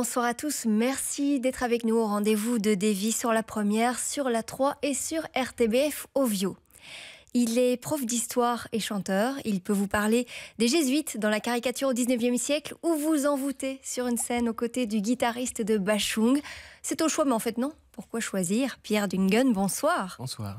Bonsoir à tous, merci d'être avec nous au rendez-vous de Davy sur la première, sur la 3 et sur RTBF Ovio. Il est prof d'histoire et chanteur. Il peut vous parler des jésuites dans la caricature au 19e siècle ou vous envoûter sur une scène aux côtés du guitariste de Bachung. C'est au choix, mais en fait non. Pourquoi choisir Pierre Dungen, bonsoir. Bonsoir.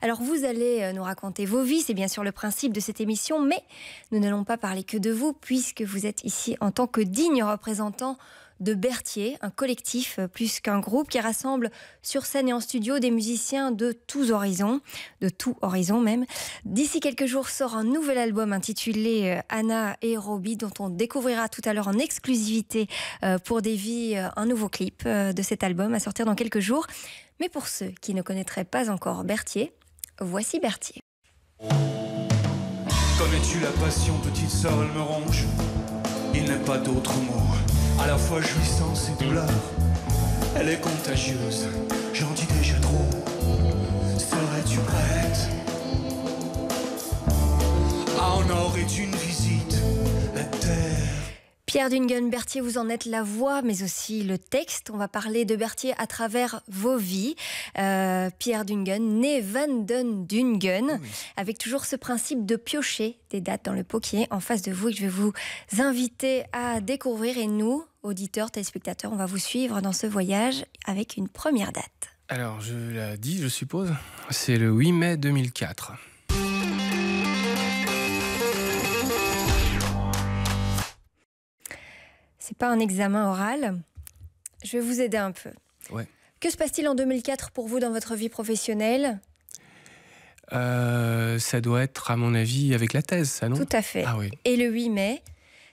Alors vous allez euh, nous raconter vos vies, c'est bien sûr le principe de cette émission, mais nous n'allons pas parler que de vous puisque vous êtes ici en tant que digne représentant de Berthier, un collectif euh, plus qu'un groupe qui rassemble sur scène et en studio des musiciens de tous horizons, de tout horizon même. D'ici quelques jours sort un nouvel album intitulé euh, Anna et Roby dont on découvrira tout à l'heure en exclusivité euh, pour des vies un nouveau clip de cet album à sortir dans quelques jours. Mais pour ceux qui ne connaîtraient pas encore Berthier, voici Berthier. Connais-tu la passion, petite me Il pas d'autre mot. A la fois jouissance et douleur. Elle est contagieuse, j'en dis déjà trop. Serais-tu prête Ah, on aurait dû. Pierre Dungen, Berthier, vous en êtes la voix, mais aussi le texte. On va parler de Berthier à travers vos vies. Euh, Pierre Dungen, né den Dungen, avec toujours ce principe de piocher des dates dans le pot en face de vous et que je vais vous inviter à découvrir. Et nous, auditeurs, téléspectateurs, on va vous suivre dans ce voyage avec une première date. Alors, je la dis, je suppose, c'est le 8 mai 2004. c'est pas un examen oral. Je vais vous aider un peu. Que se passe-t-il en 2004 pour vous dans votre vie professionnelle euh, Ça doit être, à mon avis, avec la thèse, ça, non Tout à fait. Ah, oui. Et le 8 mai,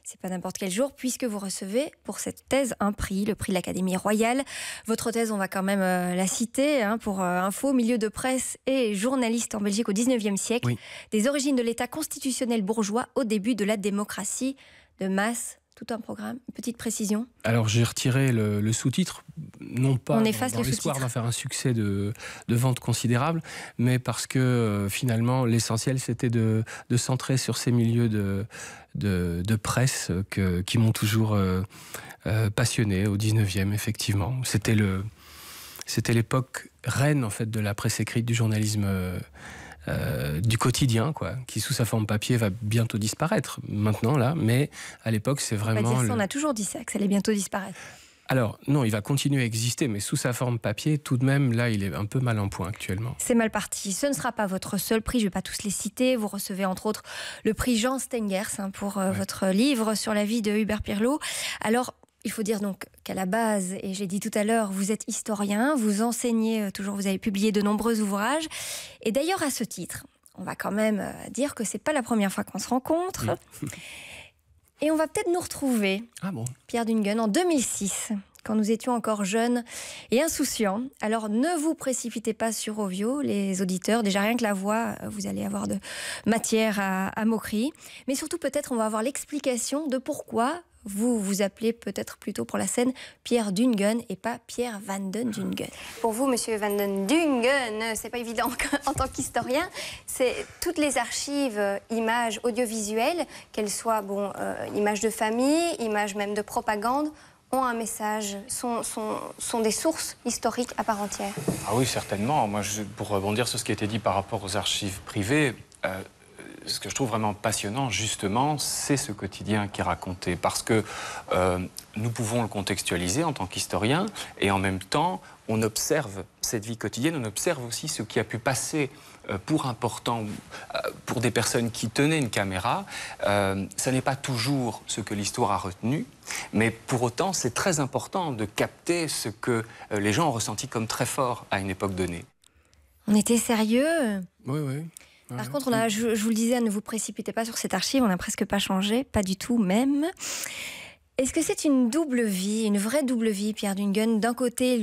c'est pas n'importe quel jour, puisque vous recevez pour cette thèse un prix, le prix de l'Académie royale. Votre thèse, on va quand même euh, la citer, hein, pour euh, info, milieu de presse et journaliste en Belgique au 19e siècle, des origines de l'État constitutionnel bourgeois au début de la démocratie de masse tout un programme. petite précision. Alors j'ai retiré le, sous-titre, non pas On efface dans, l'espoir d'en faire un succès de, vente considérable, mais parce que euh, finalement l'essentiel c'était de, centrer sur ces milieux de, de, presse qui m'ont toujours euh, euh, passionné au 19e effectivement. C'était C'était l'époque reine en fait de la presse écrite du journalisme euh, du quotidien, quoi, qui sous sa forme papier va bientôt disparaître maintenant, là, mais à l'époque c'est vraiment... On, a toujours dit ça, que ça allait bientôt disparaître. Alors, non, il va continuer à exister, mais sous sa forme papier, tout de même, là, il est un peu mal en point actuellement. C'est mal parti. Ce ne sera pas votre seul prix, je ne vais pas tous les citer. Vous recevez entre autres le prix Jean Stengers hein, pour euh, votre livre sur la vie de Hubert Pirlo. Alors, il faut dire donc qu'à la base, et j'ai dit tout à l'heure, vous êtes historien, vous enseignez euh, toujours, vous avez publié de nombreux ouvrages. Et d'ailleurs, à ce titre, on va quand même euh, dire que c'est pas la première fois qu'on se rencontre. Et on va peut-être nous retrouver, ah bon. Pierre Dungen, en 2006, quand nous étions encore jeunes et insouciants. Alors ne vous précipitez pas sur Ovio, les auditeurs. Déjà rien que la voix, euh, vous allez avoir de matière à moquerie. Mais surtout peut-être on va avoir l'explication de pourquoi vous vous appelez peut-être plutôt pour la scène Pierre Dungen et pas Pierre Van den Dungen. Pour vous, monsieur Van den Dungen, c'est pas évident en tant qu'historien. C'est toutes les archives, euh, images audiovisuelles, qu'elles soient bon, euh, images de famille, images même de propagande, ont un message, sont, sont, sont, des sources historiques à part entière. Ah oui, certainement. Moi, je, pour rebondir sur ce qui a été dit par rapport aux archives privées, euh, ce que je trouve vraiment passionnant, justement, c'est ce quotidien qui est raconté. Parce que euh, nous pouvons le contextualiser en tant qu'historien, et en même temps, on observe cette vie quotidienne, on observe aussi ce qui a pu passer euh, pour important euh, pour des personnes qui tenaient une caméra. Euh, ça n'est pas toujours ce que l'histoire a retenu, mais pour autant, c'est très important de capter ce que les gens ont ressenti comme très fort à une époque donnée. On était sérieux Oui, oui. Ah, Par contre, je, vous le disais, ne vous précipitez pas sur cette archive, on n'a presque pas changé, pas du tout même. Est-ce que c'est une double vie, une vraie double vie, Pierre Dungen D'un côté,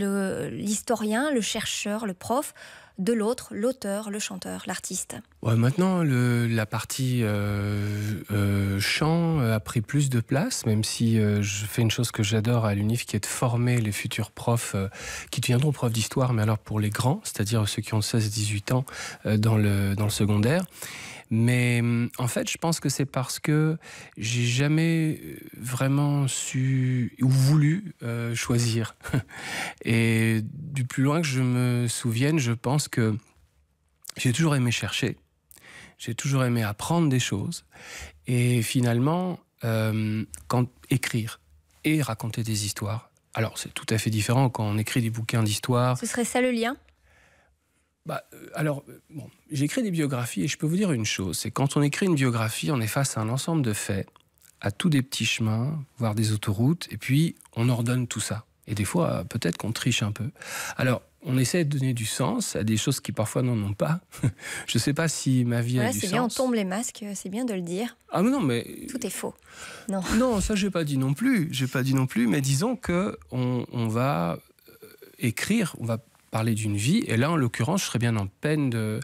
l'historien, le chercheur, le prof, de l'autre, l'auteur, le chanteur, l'artiste maintenant, le, la partie euh, euh chant euh, a pris plus de place, même si euh, je fais une chose que j'adore à l'UNIF, qui est de former les futurs profs qui deviendront profs d'histoire, mais alors pour les grands, c'est-à-dire ceux qui ont 16-18 ans dans, le, secondaire. Mais mm, en fait, je pense que c'est parce que j'ai jamais vraiment su ou voulu choisir. Et du plus loin que je me souvienne, je pense que j'ai toujours aimé chercher. J'ai toujours aimé apprendre des choses et finalement, euh, quand écrire et raconter des histoires. Alors, c'est tout à fait différent quand on écrit des bouquins d'histoire. Ce serait ça le lien bah, euh, alors, euh, bon, j'écris des biographies et je peux vous dire une chose, c'est quand on écrit une biographie, on est face à un ensemble de faits, à tous des petits chemins, voire des autoroutes, et puis on ordonne tout ça. Et des fois, peut-être qu'on triche un peu. Alors, on essaie de donner du sens à des choses qui parfois n'en ont pas. je ne sais pas si ma vie a du sens. C'est bien, on tombe les masques, euh, c'est bien de le dire. Ah non, mais tout est faux. Non. Non, ça j'ai pas dit non plus. J'ai pas dit non plus, mais disons que on, va euh, écrire, on va parler d'une vie. Et là, en l'occurrence, je serais bien en peine de,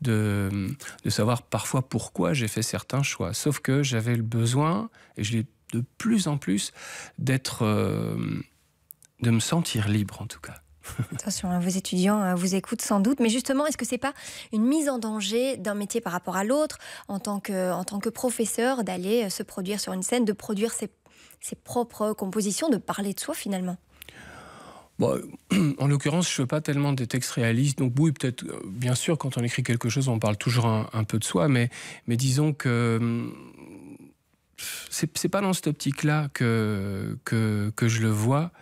de, savoir parfois pourquoi j'ai fait certains choix. Sauf que j'avais le besoin, et je l'ai de plus en plus, d'être, euh, de me sentir libre en tout cas. Attention, hein, vos étudiants hein, vous écoutent sans doute, mais justement, est-ce que c'est pas une mise en danger d'un métier par rapport à l'autre, en tant que, en tant que professeur, d'aller euh, se produire sur une scène, de produire ses, ses propres compositions, de parler de soi finalement bah, en l'occurrence, je ne fais pas tellement des textes réalistes. Donc oui, peut-être, euh, bien sûr, quand on écrit quelque chose, on parle toujours un, peu de soi, mais, mais disons que euh, c'est pas dans cette optique-là que, que, que, je le vois.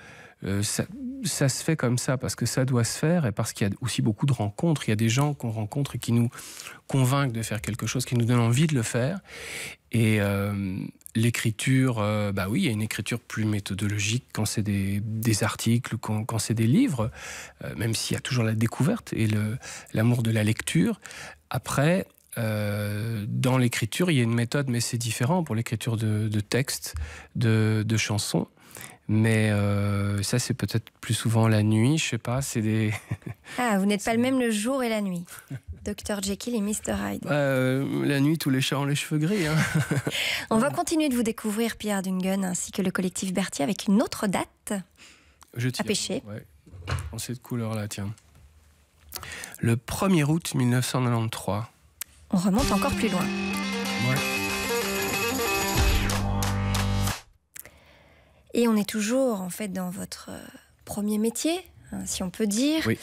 Euh, ça, se fait comme ça parce que ça doit se faire et parce qu'il y a aussi beaucoup de rencontres. Il y a des gens qu'on rencontre et qui nous convainquent de faire quelque chose, qui nous donnent envie de le faire. Et euh, l'écriture, euh, bah oui, il y a une écriture plus méthodologique quand c'est des, articles, quand, quand c'est des livres, même s'il y a toujours la découverte et l'amour de la lecture. Après, dans l'écriture, il y a une méthode, mais c'est différent pour l'écriture de, textes, de, de chansons. Mais euh, ça, c'est peut-être plus souvent la nuit, je sais pas. C'est des. ah, vous n'êtes pas le même le jour et la nuit. Dr Jekyll et Mr Hyde. Euh, la nuit, tous les chats ont les cheveux gris. Hein. On va continuer de vous découvrir, Pierre Dungen, ainsi que le collectif Berthier, avec une autre date je tiens. à pêcher. Ouais. En couleur là, tiens. Le 1er août 1993. On remonte encore plus loin. Et on est toujours en fait dans votre euh, premier métier, hein, si on peut dire. Oui.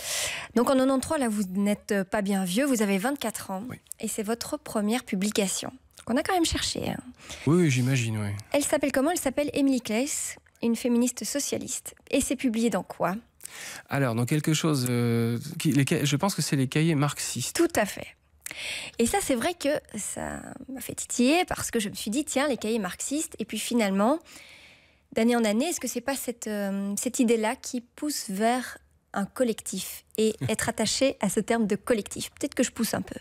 Donc en 93, là, vous n'êtes pas bien vieux, vous avez 24 ans. Et c'est votre première publication, qu'on a quand même cherchée. Hein. Oui, j'imagine, oui. Elle s'appelle comment Elle s'appelle Emily Claes, une féministe socialiste. Et c'est publié dans quoi alors, dans quelque chose, euh, qui, les, je pense que c'est les cahiers marxistes. Tout à fait. Et ça, c'est vrai que ça m'a fait titiller parce que je me suis dit, tiens, les cahiers marxistes. Et puis finalement, d'année en année. Est-ce que c'est pas euh, cette, idée-là qui pousse vers un collectif et être attaché à ce terme de collectif Peut-être que je pousse un peu.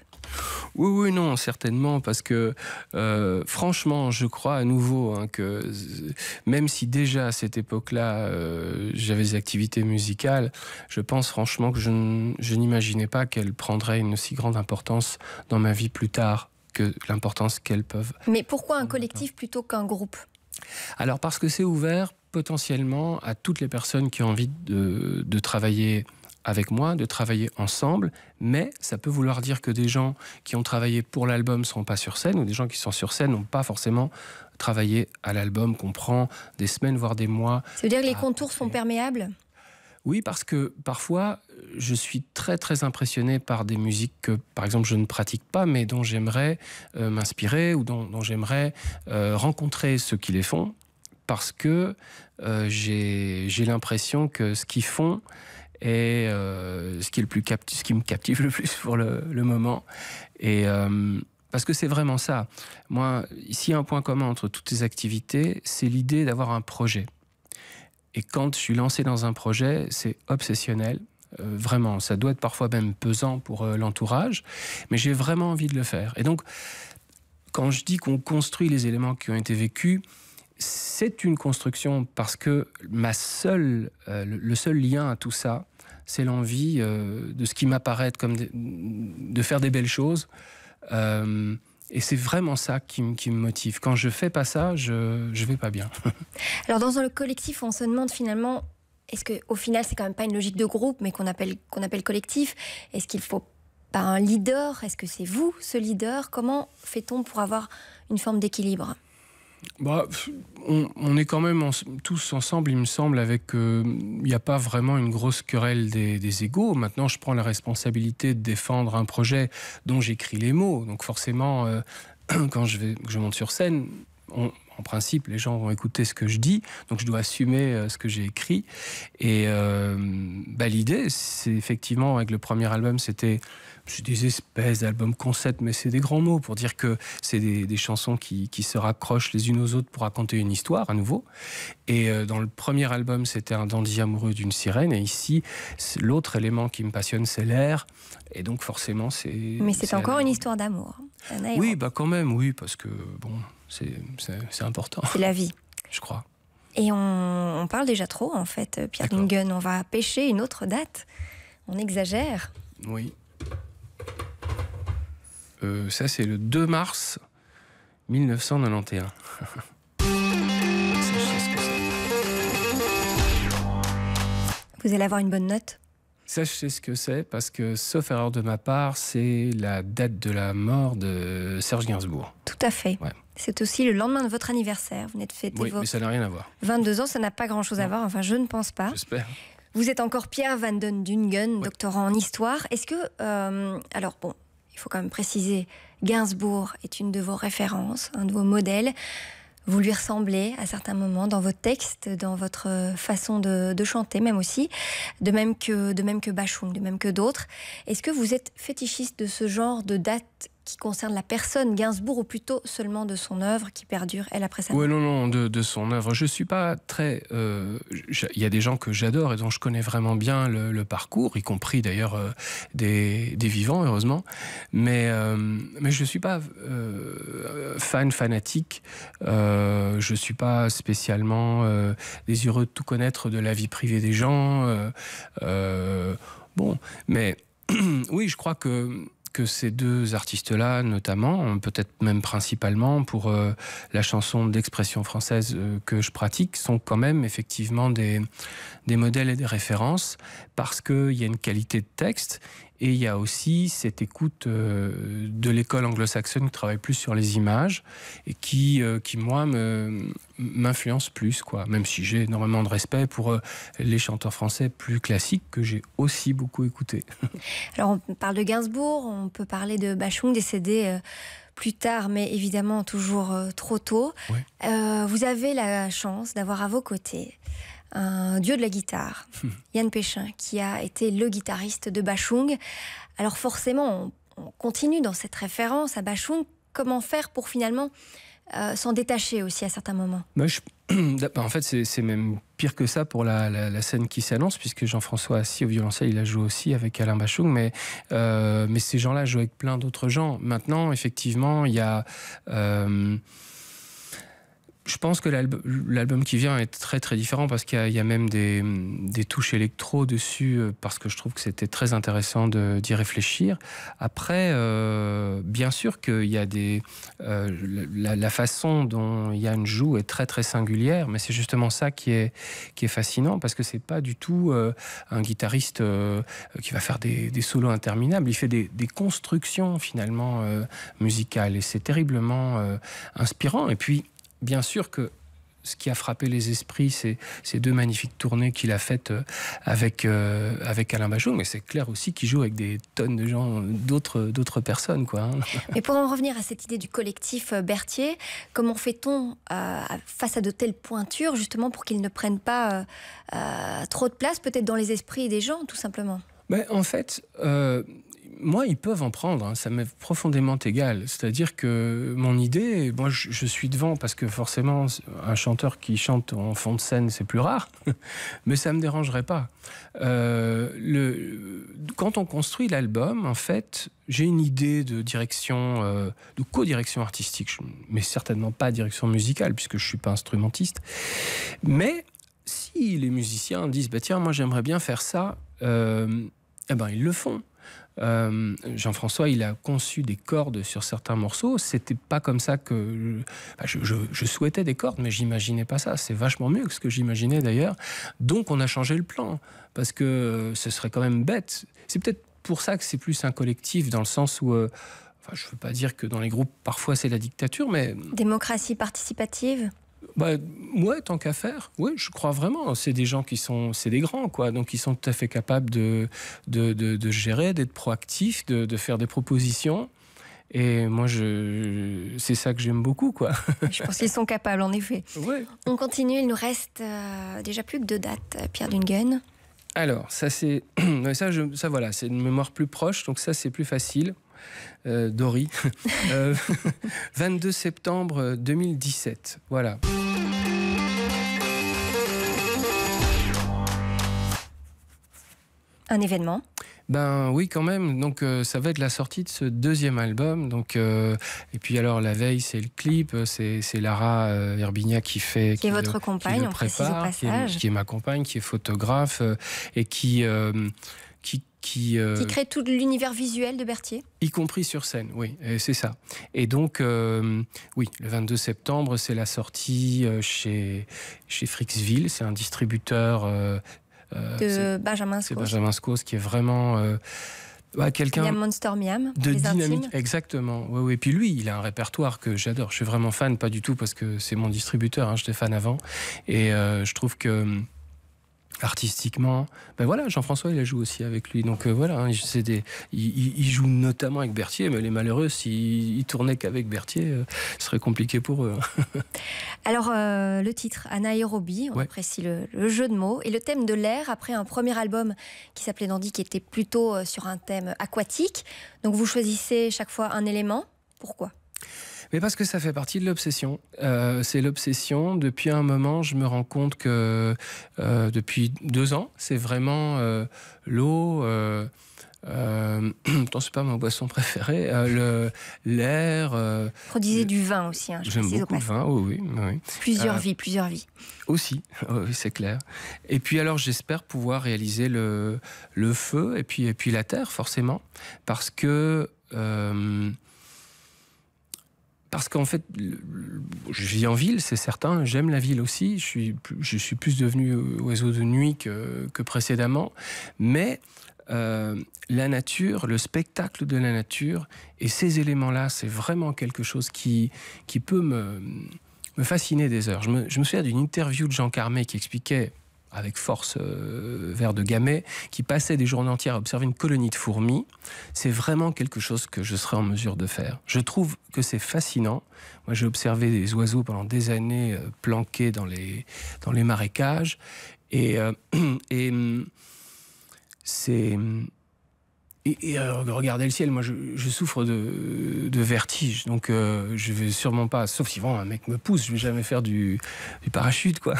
Oui, oui, non, certainement, parce que euh, franchement, je crois à nouveau hein, que même si déjà à cette époque-là, euh, j'avais des activités musicales, je pense franchement que je n'imaginais pas qu'elles prendraient une si grande importance dans ma vie plus tard que l'importance qu'elles peuvent. Mais pourquoi un collectif plutôt qu'un groupe alors parce que c'est ouvert potentiellement à toutes les personnes qui ont envie de, travailler avec moi, de travailler ensemble, mais ça peut vouloir dire que des gens qui ont travaillé pour l'album ne seront pas sur scène, ou des gens qui sont sur scène n'ont pas forcément travaillé à l'album, qu'on prend des semaines, voire des mois. Ça veut dire que les ah, contours sont perméables oui, parce que parfois, je suis très très impressionné par des musiques que, par exemple, je ne pratique pas, mais dont j'aimerais euh, m'inspirer ou dont, j'aimerais euh, rencontrer ceux qui les font, parce que euh, j'ai l'impression que ce qu'ils font est ce, qui le plus ce qui me captive le plus pour le, moment. Et parce que c'est vraiment ça. Moi, s'il y a un point commun entre toutes ces activités, c'est l'idée d'avoir un projet. Et quand je suis lancé dans un projet, c'est obsessionnel. Euh, vraiment, ça doit être parfois même pesant pour euh, l'entourage, mais j'ai vraiment envie de le faire. Et donc, quand je dis qu'on construit les éléments qui ont été vécus, c'est une construction parce que ma seule, euh, le seul lien à tout ça, c'est l'envie de ce qui m'apparaît comme de, faire des belles choses. Et c'est vraiment ça qui, me motive. Quand je fais pas ça, je ne vais pas bien. Alors dans le collectif, on se demande finalement est-ce que au final c'est quand même pas une logique de groupe mais qu'on appelle qu'on appelle collectif Est-ce qu'il faut pas un leader Est-ce que c'est vous ce leader Comment fait-on pour avoir une forme d'équilibre bah, on, est quand même tous ensemble, il me semble, avec. Il euh, n'y a pas vraiment une grosse querelle des, égaux. Maintenant, je prends la responsabilité de défendre un projet dont j'écris les mots. Donc, forcément, euh, quand je, vais, je monte sur scène, on, en principe, les gens vont écouter ce que je dis, donc je dois assumer euh, ce que j'ai écrit. Et euh, bah, l'idée, c'est effectivement, avec le premier album, c'était des espèces d'albums concept, mais c'est des grands mots pour dire que c'est des, chansons qui, se raccrochent les unes aux autres pour raconter une histoire à nouveau. Et euh, dans le premier album, c'était un dandy amoureux d'une sirène, et ici, l'autre élément qui me passionne, c'est l'air. Et donc forcément, c'est... Mais c'est encore une histoire d'amour. oui, bah quand même, oui, parce que bon, c'est un c'est la vie. Je crois. Et on, parle déjà trop, en fait, euh, Pierre Lingen. On va pêcher une autre date. On exagère. Oui. Euh, ça, c'est le 2 mars 1991. Vous allez avoir une bonne note sachez ce que c'est, parce que, sauf erreur de ma part, c'est la date de la mort de Serge Gainsbourg. Tout à fait. C'est aussi le lendemain de votre anniversaire. Vous n'êtes fait oui, mais ça n'a rien à voir. 22 ans, ça n'a pas grand-chose à voir. Enfin, je ne pense pas. J'espère. Vous êtes encore Pierre Van den Dungen, doctorant en histoire. Est-ce que... Euh, alors, bon, il faut quand même préciser, Gainsbourg est une de vos références, un de vos modèles vous lui ressemblez à certains moments dans votre texte, dans votre euh, façon de, chanter, même aussi, de même que de même que Bachung, de même que d'autres. Est-ce que vous êtes fétichiste de ce genre de date qui concerne la personne Gainsbourg ou plutôt seulement de son œuvre qui perdure, elle, après sa mort Oui, non, non, de, son œuvre. Je ne suis pas très... Euh, il y a des gens que j'adore et dont je connais vraiment bien le, parcours, y compris d'ailleurs euh, des, vivants, heureusement. Mais, euh, mais je ne suis pas fan, fanatique. je ne suis pas spécialement désireux de tout connaître de la vie privée des gens. bon, mais oui, je crois que que ces deux artistes-là, notamment, hein, peut-être même principalement pour euh, la chanson d'expression française euh, que je pratique, sont quand même effectivement des modèles et des références parce qu'il y a une qualité de texte et il y a aussi cette écoute euh, de l'école anglo-saxonne qui travaille plus sur les images et qui, euh, qui moi, m'influence plus, quoi. Même si j'ai énormément de respect pour euh, les chanteurs français plus classiques que j'ai aussi beaucoup écoutés. Alors, on parle de Gainsbourg, on peut parler de Bachung, décédé plus tard, mais évidemment toujours trop tôt. vous avez la chance d'avoir à vos côtés un dieu de la guitare, Yann Péchin, qui a été le guitariste de Bachung. Alors forcément, on, continue dans cette référence à Bachung. Comment faire pour finalement euh, s'en détacher aussi à certains moments En fait, c'est même pire que ça pour la, scène qui s'annonce, puisque Jean-François Assis au violoncelle, il a joué aussi avec Alain Bachung, mais, euh, mais ces gens-là jouent avec plein d'autres gens. Maintenant, effectivement, il y a... Euh, je pense que l'album qui vient est très très différent parce qu'il y, a même des, touches électro dessus euh, parce que je trouve que c'était très intéressant d'y réfléchir. Après, euh, bien sûr qu'il y a des... Euh, la, façon dont Yann joue est très très singulière, mais c'est justement ça qui est, qui est fascinant parce que c'est pas du tout un guitariste qui va faire des, solos interminables. Il fait des, des constructions finalement musicales et c'est terriblement inspirant. Et puis, bien sûr que ce qui a frappé les esprits, c'est ces deux magnifiques tournées qu'il a faites euh, avec, euh, avec Alain Bachot, mais c'est clair aussi qu'il joue avec des tonnes de gens, d'autres, personnes. Quoi. Hein. Mais pour en revenir à cette idée du collectif euh, Berthier, comment fait-on face à de telles pointures, justement, pour qu'ils ne prennent pas trop de place, peut-être dans les esprits des gens, tout simplement ben, En fait, moi, ils peuvent en prendre, hein, ça m'est profondément égal. C'est-à-dire que mon idée, moi, je, suis devant parce que forcément, un chanteur qui chante en fond de scène, c'est plus rare, mais ça me dérangerait pas. Euh, le, quand on construit l'album, en fait, j'ai une idée de direction, euh, de co-direction artistique, mais certainement pas direction musicale puisque je suis pas instrumentiste. Mais si les musiciens disent, bah tiens, moi, j'aimerais bien faire ça. Euh, eh ben, ils le font. Euh, Jean-François, il a conçu des cordes sur certains morceaux. C'était pas comme ça que bah, je, souhaitais des cordes, mais j'imaginais pas ça. C'est vachement mieux que ce que j'imaginais d'ailleurs. Donc on a changé le plan parce que euh, ce serait quand même bête. C'est peut-être pour ça que c'est plus un collectif dans le sens où euh, je ne veux pas dire que dans les groupes, parfois, c'est la dictature, mais... Démocratie participative bah, tant qu'à faire, oui, je crois vraiment. C'est des gens qui sont, c'est des grands, quoi. Donc, ils sont tout à fait capables de, de, de, gérer, d'être proactifs, de, de, faire des propositions. Et moi, je, c'est ça que j'aime beaucoup, quoi. Je pense qu'ils sont capables, en effet. On continue. Il nous reste euh, déjà plus que deux dates, euh, Pierre Dungen. Alors, ça, c'est, ça, je, ça, voilà, c'est une mémoire plus proche. Donc, ça, c'est plus facile. Euh, Dory. 22 euh, septembre 2017. Euh, voilà. Un événement ben oui, quand même. Donc ça va être la sortie de ce deuxième album. Donc et puis alors la veille, c'est le clip, c'est Lara euh, qui fait qui, est votre compagne, qui qui, est, ma compagne, qui est photographe et qui qui, euh, qui, crée tout l'univers visuel de Berthier. Y compris sur scène, oui, c'est ça. Et donc, euh, oui, le 22 septembre, c'est la sortie euh, chez, chez Frixville, c'est un distributeur... de Benjamin Scos. Benjamin Scos qui est vraiment... quelqu'un de dynamique exactement Et puis lui il a un répertoire que j'adore je suis vraiment fan pas du tout parce que c'est mon distributeur hein, j'étais fan avant et je trouve que artistiquement. Ben voilà, Jean-François, il joue aussi avec lui. Donc euh, voilà, c'est hein, des, il, joue notamment avec Berthier, mais les malheureux, s'ils tournaient qu'avec Berthier, euh, ce serait compliqué pour eux. Hein. Alors, euh, le titre, Anaérobie, on apprécie le, le, jeu de mots, et le thème de l'air, après un premier album qui s'appelait Dandy, qui était plutôt sur un thème aquatique. Donc vous choisissez chaque fois un élément. Pourquoi mais parce que ça fait partie de l'obsession. Euh, c'est l'obsession. Depuis un moment, je me rends compte que euh, depuis deux ans, c'est vraiment euh, l'eau. Euh, c'est pas ma boisson préférée. le l'air. Euh, du vin aussi. Hein, j'aime beaucoup le vin. oui, Plusieurs vies, plusieurs vies. Aussi, oui, c'est clair. Et puis alors, j'espère pouvoir réaliser le, le feu et puis et puis la terre forcément, parce que parce qu'en fait, je vis en ville, c'est certain. J'aime la ville aussi. Je suis, plus devenu oiseau de nuit que, précédemment. Mais euh, la nature, le spectacle de la nature et ces éléments-là, c'est vraiment quelque chose qui, peut me, fasciner des heures. Je me, je me souviens d'une interview de Jean Carmet qui expliquait avec force euh, vers de Gamet, qui passait des journées entières à observer une colonie de fourmis, c'est vraiment quelque chose que je serais en mesure de faire. Je trouve que c'est fascinant. Moi, j'ai observé des oiseaux pendant des années euh, planqués dans les, dans les marécages. Et, euh, et hum, c'est... Hum, et, et regarder le ciel, moi je, souffre de, de, vertige, donc je vais sûrement pas, sauf si vraiment un mec me pousse, je vais jamais faire du, du parachute quoi.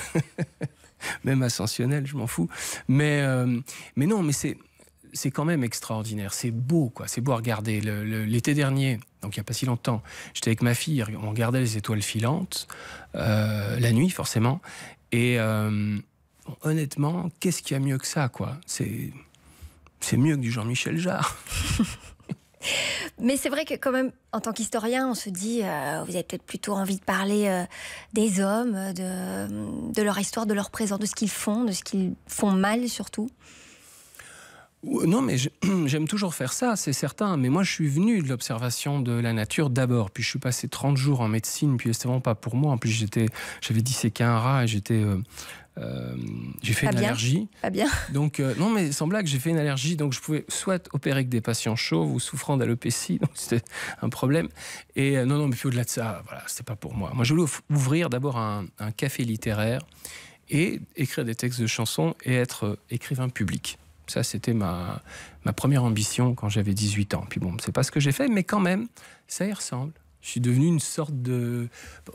même ascensionnel, je m'en fous. Mais, euh, mais non, mais c'est c'est quand même extraordinaire. C'est beau, quoi. C'est beau à regarder. L'été dernier, donc il n'y a pas si longtemps, j'étais avec ma fille, on regardait les étoiles filantes, euh, la nuit, forcément. Et euh, honnêtement, qu'est-ce qu'il y a mieux que ça, quoi C'est mieux que du Jean-Michel Jarre. Mais c'est vrai que quand même, en tant qu'historien, on se dit, euh, vous avez peut-être plutôt envie de parler euh, des hommes, de, de, leur histoire, de leur présent, de ce qu'ils font, de ce qu'ils font mal surtout. Euh, non, mais j'aime toujours faire ça, c'est certain. Mais moi, je suis venu de l'observation de la nature d'abord. Puis je suis passé 30 jours en médecine, puis c'était vraiment pas pour moi. En plus, j'étais, j'avais disséqué un rat et j'étais. Euh, euh, j'ai fait une allergie. Pas bien. Donc, non, mais sans blague, j'ai fait une allergie. Donc, je pouvais soit opérer avec des patients chauves ou souffrant d'alopécie. Donc, c'était un problème. Et non, non, mais puis au-delà de ça, voilà, c'était pas pour moi. Moi, je voulais ouvrir d'abord un, un café littéraire et écrire des textes de chansons et être écrivain public. Ça, c'était ma, ma première ambition quand j'avais 18 ans. Puis bon, c'est pas ce que j'ai fait, mais quand même, ça y ressemble. Je suis devenu une sorte de.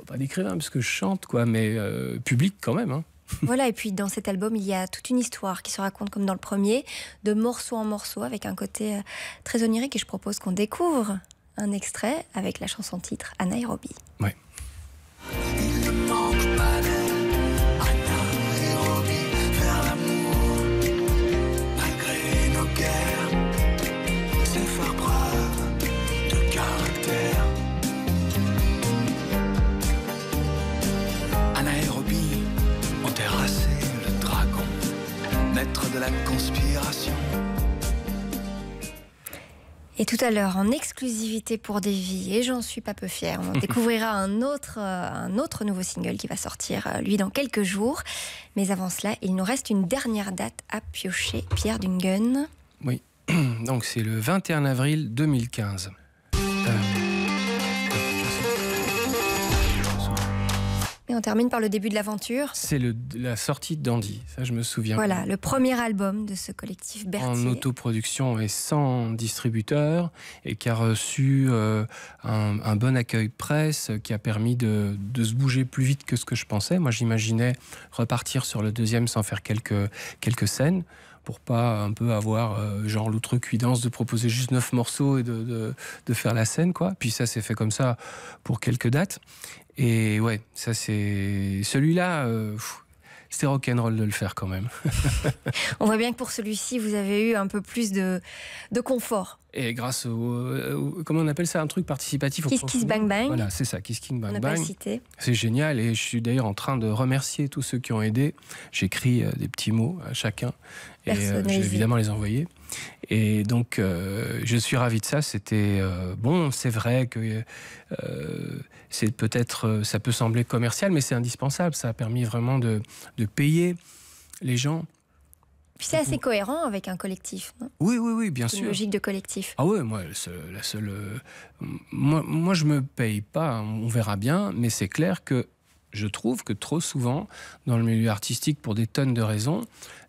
pas d'écrivain, parce que je chante, quoi, mais euh, public quand même. Hein. Voilà, et puis dans cet album, il y a toute une histoire qui se raconte comme dans le premier, de morceau en morceau, avec un côté euh, très onirique, et je propose qu'on découvre un extrait avec la chanson titre nairobi Ouais. Et tout à l'heure, en exclusivité pour des vies, et j'en suis pas peu fière, on découvrira un autre, un autre nouveau single qui va sortir, euh, lui, dans quelques jours. Mais avant cela, il nous reste une dernière date à piocher. Pierre Dungen. Oui, donc c'est le 21 avril 2015. Et on termine par le début de l'aventure. C'est la sortie d'Andy, ça je me souviens. Voilà, le premier album de ce collectif Berthier. En autoproduction et sans distributeur, et qui a reçu euh, un, bon accueil presse, qui a permis de, se bouger plus vite que ce que je pensais. Moi j'imaginais repartir sur le deuxième sans faire quelques, quelques scènes pour pas un peu avoir euh, genre l'outrecuidance de proposer juste neuf morceaux et de, de, faire la scène quoi. Puis ça s'est fait comme ça pour quelques dates et ouais, ça c'est. Celui-là, euh, c'était rock'n'roll de le faire quand même. On voit bien que pour celui-ci, vous avez eu un peu plus de, de confort. Et grâce au, euh, Comment on appelle ça Un truc participatif Kiss Kiss Bang Bang. Voilà, c'est ça, Kiss King Bang on Bang. C'est génial et je suis d'ailleurs en train de remercier tous ceux qui ont aidé. J'écris euh, des petits mots à chacun et je vais évidemment les envoyer. Et donc, je suis ravi de ça. C'était bon, c'est vrai que c'est peut-être, euh, ça peut sembler commercial, mais c'est indispensable. Ça a permis vraiment de, de payer les gens. Puis c'est assez cohérent avec un collectif. oui, oui, oui, bien sûr. Une logique de collectif. Ah ouais, moi, la seule, euh, moi, moi, je me paye pas. On verra bien, mais c'est clair que je trouve que trop souvent, dans le milieu artistique, pour des tonnes de raisons,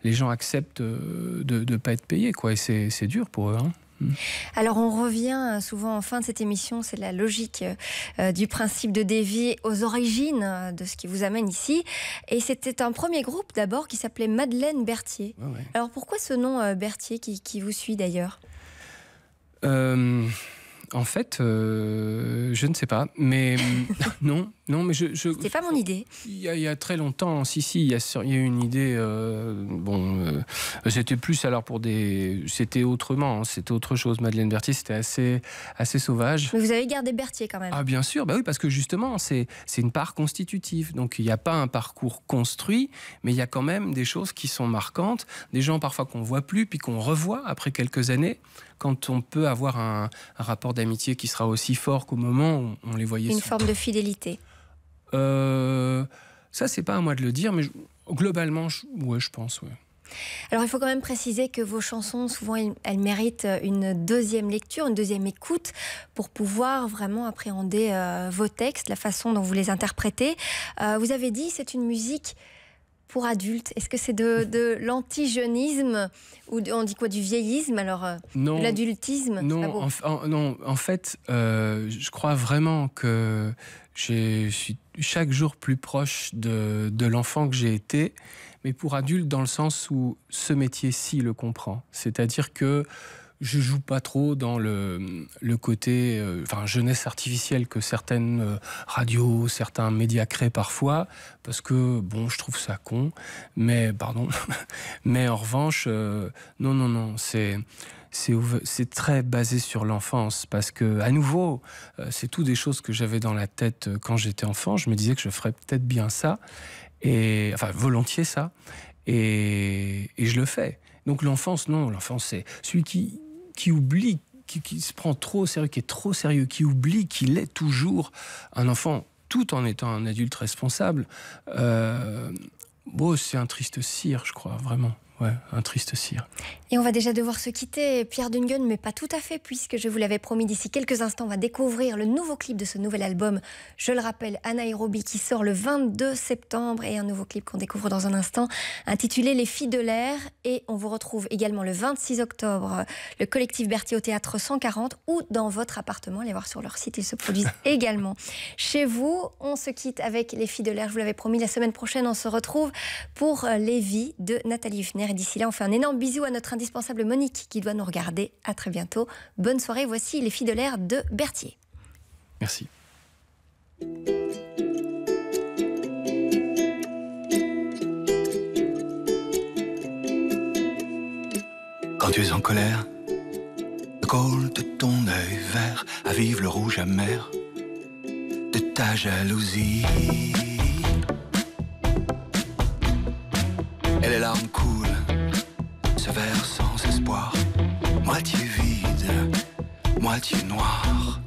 les gens acceptent euh, de ne pas être payés, quoi. Et c'est dur pour eux. Hein. Mm. Alors on revient hein, souvent en fin de cette émission, c'est la logique euh, euh, du principe de dévie aux origines euh, de ce qui vous amène ici. Et c'était un premier groupe d'abord qui s'appelait Madeleine Berthier. Ah Alors pourquoi ce nom Berthier qui, vous suit d'ailleurs En fait, je ne sais pas, mais non, non, mais je. pas mon idée. Il y, a, très longtemps, si, si, il y a, eu une idée. Euh, bon, euh, c'était plus alors pour des. C'était autrement, hein, c'était autre chose. Madeleine Berthier, c'était assez, assez sauvage. Mais vous avez gardé Berthier quand même. Ah, bien sûr, bah oui, parce que justement, c'est une part constitutive. Donc il n'y a pas un parcours construit, mais il y a quand même des choses qui sont marquantes, des gens parfois qu'on voit plus, puis qu'on revoit après quelques années quand on peut avoir un, rapport d'amitié qui sera aussi fort qu'au moment où on les voyait. Une forme de fidélité. Euh, ça, c'est pas à moi de le dire, mais globalement, je, ouais, je pense, Alors il faut quand même préciser que vos chansons, souvent, elles méritent une deuxième lecture, une deuxième écoute pour pouvoir vraiment appréhender euh, vos textes, la façon dont vous les interprétez. Euh, vous avez dit, c'est une musique pour adultes. Est-ce que c'est de, de ou on dit quoi du vieillisme alors Non. L'adultisme. Non, ah en, non. En fait, je crois vraiment que je suis chaque jour plus proche de, l'enfant que j'ai été, mais pour adulte dans le sens où ce métier-ci le comprend. C'est-à-dire que je joue pas trop dans le, côté euh, enfin jeunesse artificielle que certaines euh, radios, certains médias créent parfois parce que bon, je trouve ça con, mais pardon, mais en revanche euh, non non non, c'est c'est très basé sur l'enfance parce que à nouveau euh, c'est tout des choses que j'avais dans la tête euh, quand j'étais enfant je me disais que je ferais peut-être bien ça et enfin volontiers ça et, je le fais donc l'enfance non l'enfance c'est celui qui qui oublie qui, se prend trop au sérieux qui est trop sérieux qui oublie qu'il est toujours un enfant tout en étant un adulte responsable euh, bon oh, c'est un triste cire je crois vraiment ouais, un triste cire. Et on va déjà devoir se quitter, Pierre Dungen, mais pas tout à fait, puisque je vous l'avais promis, d'ici quelques instants, on va découvrir le nouveau clip de ce nouvel album. Je le rappelle, Anaérobie, qui sort le 22 septembre, et un nouveau clip qu'on découvre dans un instant, intitulé Les filles de l'air. Et on vous retrouve également le 26 octobre, le collectif Berthier au théâtre 140, ou dans votre appartement, allez voir sur leur site, ils se produisent également. Chez vous, on se quitte avec Les filles de l'air, je vous l'avais promis, la semaine prochaine, on se retrouve pour euh, Les vies de Nathalie Huffner et d'ici là, on fait un énorme bisou à notre indispensable Monique qui doit nous regarder. À très bientôt. Bonne soirée. Voici Les filles de l'air de Berthier. Merci. Quand tu es en colère, le de ton œil vert à vivre le rouge amer de ta jalousie. Et les larmes coulent moitié noir.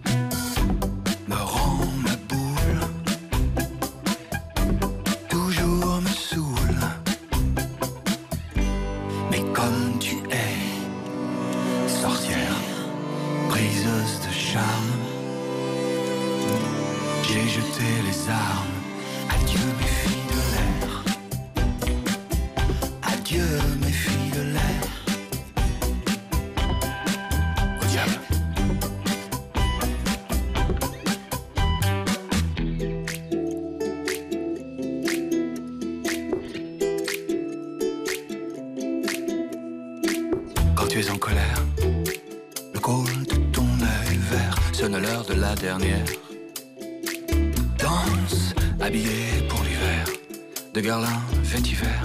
dernière. Danse, habillée pour l'hiver, de Garlin, fait hiver.